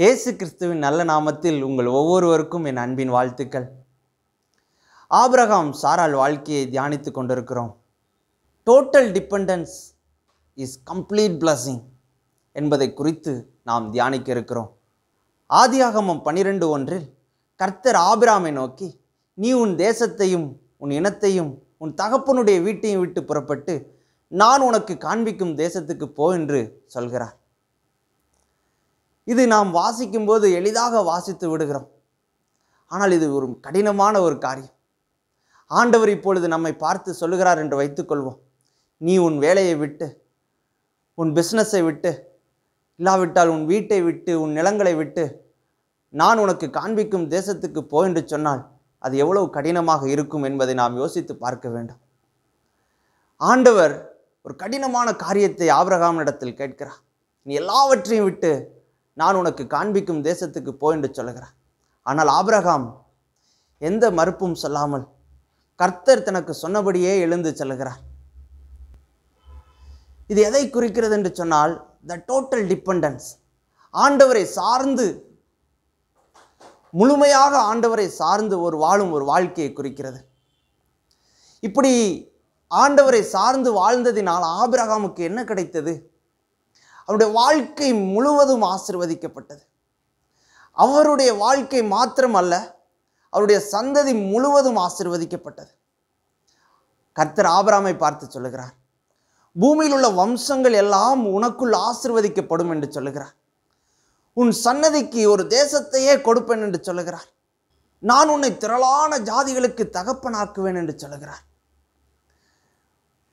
இயேசு கிறிஸ்துவின் நல்ல நாமத்தில் உங்கள் ஒவ்வொருவருக்கும் என் அன்பின் வாழ்த்துக்கள் ஆபிரகாம் சாரால் வாழ்க்கையை தியானித்து கொண்டிருக்கிறோம் total dependence is complete blessing என்பதை குறித்து நாம் தியானிக்க இருக்கிறோம் ஆதியாகமம் பன்னிரெண்டு ஒன்றில் கர்த்தர் ஆபிராமை நோக்கி நீ உன் தேசத்தையும் உன் இனத்தையும் உன் தகப்பனுடைய வீட்டையும் விட்டு புறப்பட்டு நான் உனக்கு காண்பிக்கும் தேசத்துக்கு போ என்று சொல்கிறார் இது நாம் வாசிக்கும் போது எளிதாக வாசித்து விடுகிறோம் ஆனால் இது ஒரு கடினமான ஒரு காரியம் ஆண்டவர் இப்பொழுது நம்மை பார்த்து சொல்லுகிறார் என்று வைத்துக்கொள்வோம் நீ உன் வேலையை விட்டு உன் பிஸ்னஸை விட்டு இல்லாவிட்டால் உன் வீட்டை விட்டு உன் நிலங்களை விட்டு நான் உனக்கு காண்பிக்கும் தேசத்துக்கு போ என்று சொன்னால் அது எவ்வளவு கடினமாக இருக்கும் என்பதை நாம் யோசித்து பார்க்க வேண்டும் ஆண்டவர் ஒரு கடினமான காரியத்தை ஆபிரகாம் இடத்தில் கேட்கிறார் நீ எல்லாவற்றையும் விட்டு நான் உனக்கு காண்பிக்கும் தேசத்துக்கு போ என்று சொல்கிறார் ஆனால் ஆபிரகாம் எந்த மறுப்பும் சொல்லாமல் கர்த்தர் தனக்கு சொன்னபடியே எழுந்து செல்கிறார் இது எதை குறிக்கிறது என்று சொன்னால் த டோட்டல் டிபெண்டன்ஸ் ஆண்டவரை சார்ந்து முழுமையாக ஆண்டவரை சார்ந்து ஒரு வாழும் ஒரு வாழ்க்கையை குறிக்கிறது இப்படி ஆண்டவரை சார்ந்து வாழ்ந்ததினால் ஆபிரகாமுக்கு என்ன கிடைத்தது அவருடைய வாழ்க்கை முழுவதும் ஆசிர்வதிக்கப்பட்டது அவருடைய வாழ்க்கை மாத்திரம் அல்ல அவருடைய சந்ததி முழுவதும் ஆசிர்வதிக்கப்பட்டது கர்த்தர் ஆபராமை பார்த்து சொல்லுகிறார் பூமியில் உள்ள வம்சங்கள் எல்லாம் உனக்குள் ஆசிர்வதிக்கப்படும் என்று சொல்லுகிறார் உன் சன்னதிக்கு ஒரு தேசத்தையே கொடுப்பேன் என்று சொல்லுகிறார் நான் உன்னை திரளான ஜாதிகளுக்கு தகப்பனாக்குவேன் என்று சொல்லுகிறார்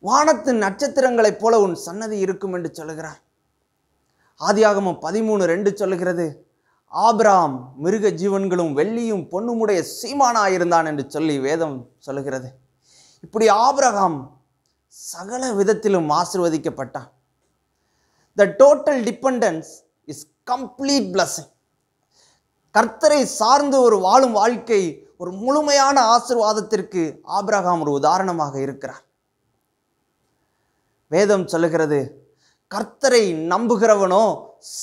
வானத்தின் நட்சத்திரங்களைப் போல உன் சன்னதி இருக்கும் என்று சொல்லுகிறார் ஆதியாகமும் பதிமூணு ரெண்டு சொல்லுகிறது ஆபிராம் மிருக ஜீவன்களும் வெள்ளியும் பொண்ணுமுடைய சீமானாயிருந்தான் என்று சொல்லி வேதம் சொல்லுகிறது இப்படி ஆபிரகாம் சகல விதத்திலும் ஆசிர்வதிக்கப்பட்டான் the total dependence is complete blessing கர்த்தரை சார்ந்து ஒரு வாழும் வாழ்க்கை ஒரு முழுமையான ஆசிர்வாதத்திற்கு ஆபிரகாம் ஒரு உதாரணமாக இருக்கிறார் வேதம் சொல்லுகிறது கர்த்தரை நம்புகிறவனோ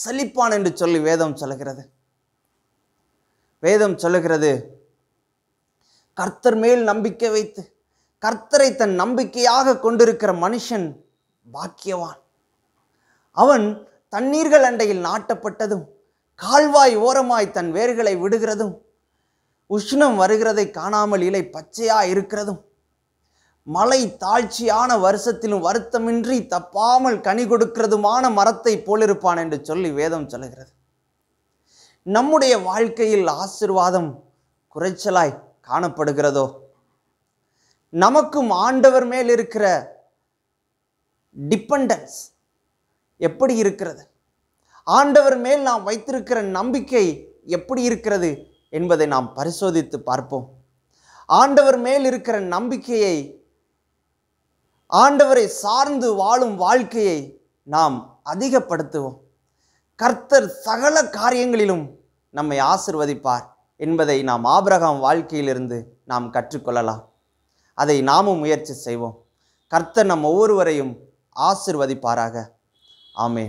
செழிப்பான் என்று சொல்லி வேதம் சொல்லுகிறது வேதம் சொல்லுகிறது கர்த்தர் மேல் நம்பிக்கை வைத்து கர்த்தரை தன் நம்பிக்கையாக கொண்டிருக்கிற மனுஷன் பாக்கியவான் அவன் தண்ணீர்கள் அண்டையில் நாட்டப்பட்டதும் கால்வாய் ஓரமாய் தன் வேர்களை விடுகிறதும் உஷ்ணம் வருகிறதை காணாமல் இலை பச்சையாக இருக்கிறதும் மலை தாழ்ச்சியான வருஷத்திலும் வருத்தமின்றி தப்பாமல் கனி கொடுக்கிறதுமான மரத்தை போலிருப்பான் என்று சொல்லி வேதம் சொல்லுகிறது நம்முடைய வாழ்க்கையில் ஆசிர்வாதம் குறைச்சலாய் காணப்படுகிறதோ நமக்கும் ஆண்டவர் மேல் இருக்கிற டிபெண்டன்ஸ் எப்படி இருக்கிறது ஆண்டவர் மேல் நாம் வைத்திருக்கிற நம்பிக்கை எப்படி இருக்கிறது என்பதை நாம் பரிசோதித்து பார்ப்போம் ஆண்டவர் மேல் இருக்கிற நம்பிக்கையை ஆண்டவரை சார்ந்து வாழும் வாழ்க்கையை நாம் அதிகப்படுத்துவோம் கர்த்தர் சகல காரியங்களிலும் நம்மை ஆசிர்வதிப்பார் என்பதை நாம் ஆபிரகாம் வாழ்க்கையிலிருந்து நாம் கற்றுக்கொள்ளலாம் அதை நாமும் முயற்சி செய்வோம் கர்த்தர் நம் ஒவ்வொருவரையும் ஆசிர்வதிப்பாராக ஆமே